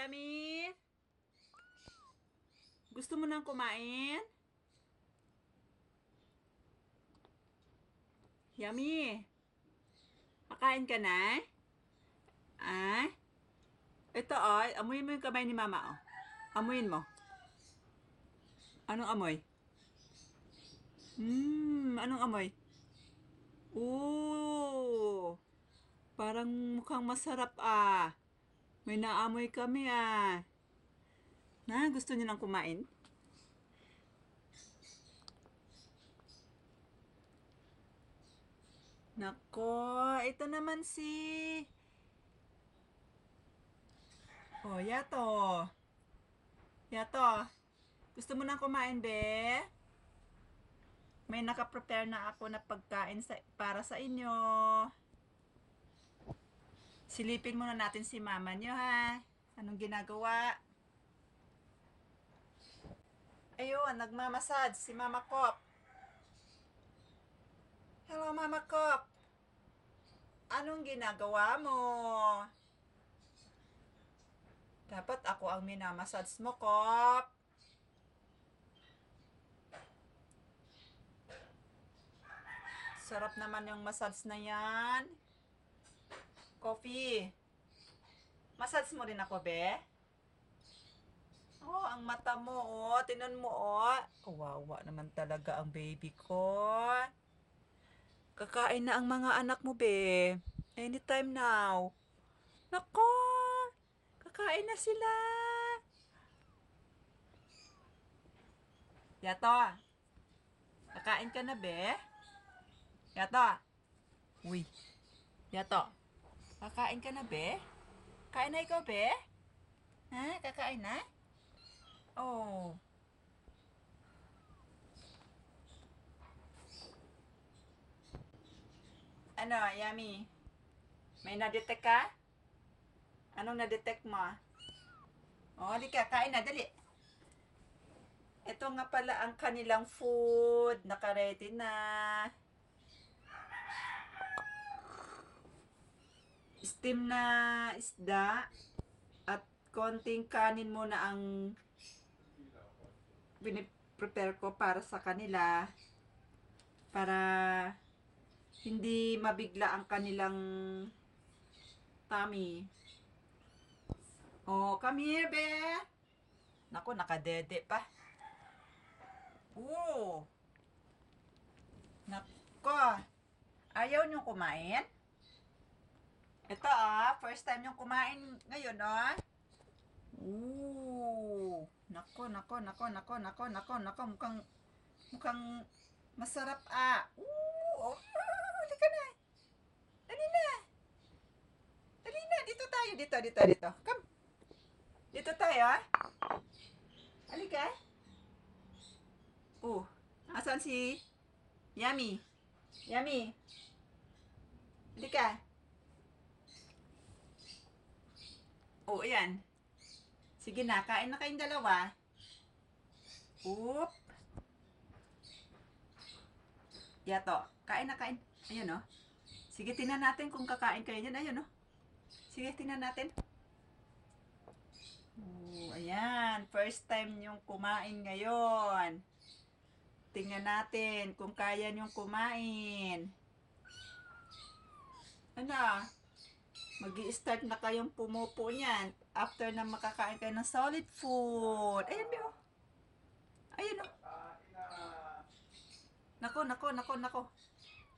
Yummy? Gusto mo nang kumain? Yummy? Makain ka na? Ah? Ito oh, amuyin mo yung kamay ni mama oh. Amuyin mo. Anong amoy? Mmm, anong amoy? Ooh! Parang mukhang masarap ah. May naamoy kami ah. Na, gusto niyo nang kumain? Nako, ito naman si... Oh, yato. Yato. Gusto mo nang kumain, be? May nakaprepare na ako na pagkain sa, para sa inyo. Silipin muna natin si mama nyo ha. Anong ginagawa? Ayun, nagmamasad si Mama Cop. Hello Mama Cop. Anong ginagawa mo? Dapat ako ang minamasad mo, Cop. Sarap naman yung masads na yan. Coffee. Massage mo rin ako, be? Oh, ang mata mo, oh. Tinan mo, oh. Kawawa naman talaga ang baby ko. Kakain na ang mga anak mo, be. Anytime now. Nako! Kakain na sila. Yato. Kakain ka na, be? Yato. Uy. Yato. Kakain ka na, be? Kain na ikaw, be? Ha? Kakain na? Oh. Ano, Yami? May na-detect ka? Anong na-detect mo? Oh, di ka, kain na, dali. Ito nga pala ang kanilang food. Nakaredy na. steam na isda at konting kanin muna ang prepare ko para sa kanila para hindi mabigla ang kanilang tummy. Oh, come here, be. Nako, nakadede pa. Oh. Nako. Ayaw niyong kumain? Ito ah, first time yung kumain ngayon no? Ah. Ooh. Nako, nako, nako, nako, nako, nako, nako, mukhang mukhang masarap ah. Ooh, oh, huli ka na. Dali na. Dali na, dito tayo, dito, dito, dito. Come. Dito tayo ah. Halika. Oh, asan si Yummy? Yummy. Halika. Halika. O, oh, ayan. Sige na, kain na kayong dalawa. Oop. Yato, kain na kain. Ayan, oh. Sige, tingnan natin kung kakain kayo niyan. Ayan, oh. Sige, tingnan natin. Oh, ayan. First time yung kumain ngayon. Tingnan natin kung kaya niyong kumain. Ano? Ah? mag start na kayong pumupo niyan after na makakain kayo ng solid food. Ayan, Bio. Ayan, o. Oh. Nako, nako, nako, nako.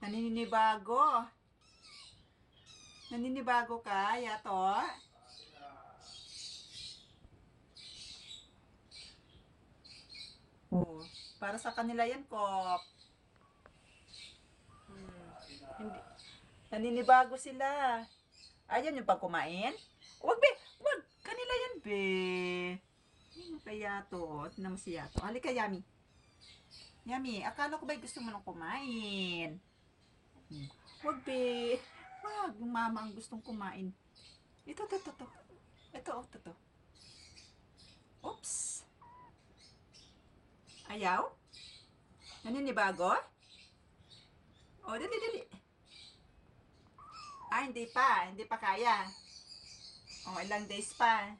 Naninibago. Naninibago ka, yato. Oo. Oh. Para sa kanila yan, Kop. Hmm. Hindi. Naninibago sila. Ayan yung pagkumain. Wag be, wag. Kanila yan be. Ano kaya to? Tinan mo si Yato. Halika Yami. Yami, akala ko ba gusto mo nang kumain? Hmm. Wag be. Wag, mama ang gustong kumain. Ito, to, to, to. Ito, oh, to, to. Oops. Ayaw? Naninibago? O, oh, dali, dali. Ah, hindi pa. Hindi pa kaya. O, oh, ilang days pa.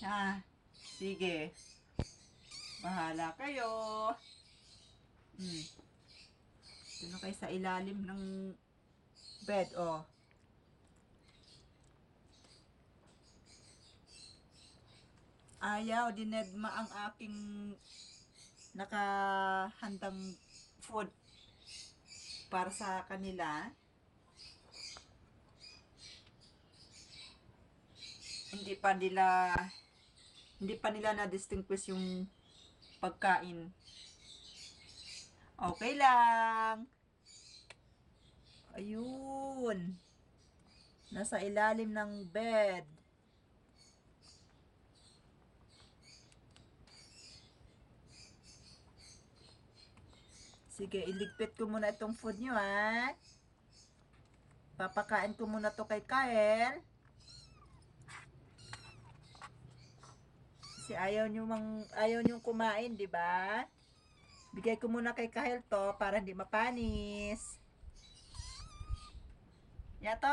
Ha? Ah, sige. Bahala kayo. Hmm. Ito na kayo sa ilalim ng bed, o. Oh. Ayaw, dinedma ang aking nakahandang food para sa kanila. hindi pa nila hindi pa nila na-distinguish yung pagkain. Okay lang. Ayun. Nasa ilalim ng bed. Sige, iligpit ko muna itong food nyo, ha? Papakain ko muna to kay Kyle. Kasi ayaw niyo mang, ayaw nyo kumain, di ba? Bigay ko muna kay Kyle to para hindi mapanis. Yato!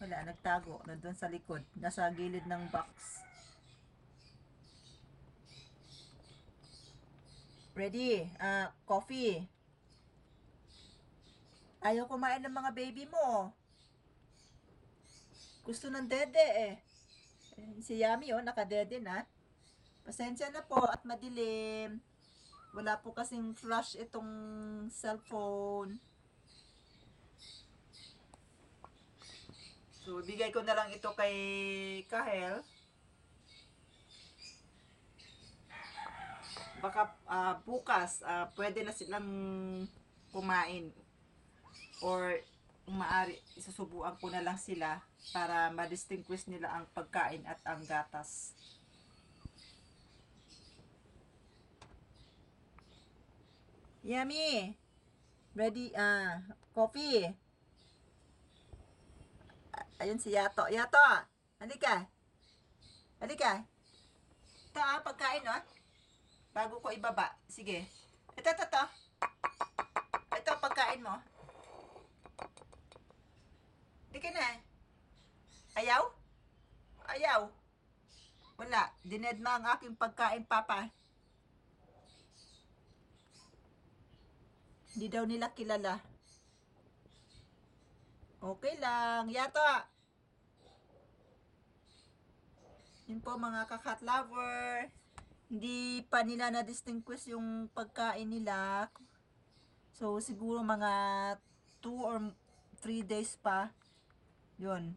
Wala, nagtago. nandoon sa likod. Nasa gilid ng box. Ready? Uh, coffee. Ayaw kumain ng mga baby mo. Gusto ng dede eh. Si Yami, oh, nakadede na. Ah. Pasensya na po at madilim. Wala po kasing flash itong cellphone. So, bigay ko na lang ito kay Kahel. Baka uh, bukas, uh, pwede na silang kumain. Or maari maaari, isusubuan ko na lang sila para ma-distinguish nila ang pagkain at ang gatas. Yummy! Ready? Ah, coffee! Ayun si Yato. Yato! Halika! Halika! Ito ah, pagkain oh. Bago ko ibaba. Sige. Ito, ito, ito. Ito, pagkain mo. ayaw. Wala. Dined na ang aking pagkain, Papa. Hindi daw nila kilala. Okay lang. Yata. Yun po mga kakat lover. Hindi pa nila na-distinguish yung pagkain nila. So, siguro mga 2 or 3 days pa. Yun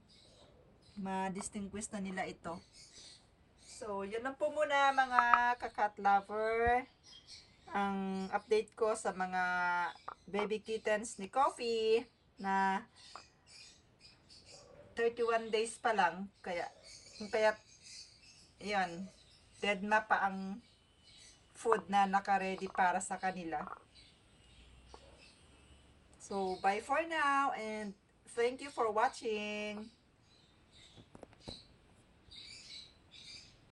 ma-distinguish na nila ito. So, yun lang po muna mga kakat lover. Ang update ko sa mga baby kittens ni Coffee na 31 days pa lang. Kaya, kaya, yun, dead na pa ang food na nakaredy para sa kanila. So, bye for now and thank you for watching.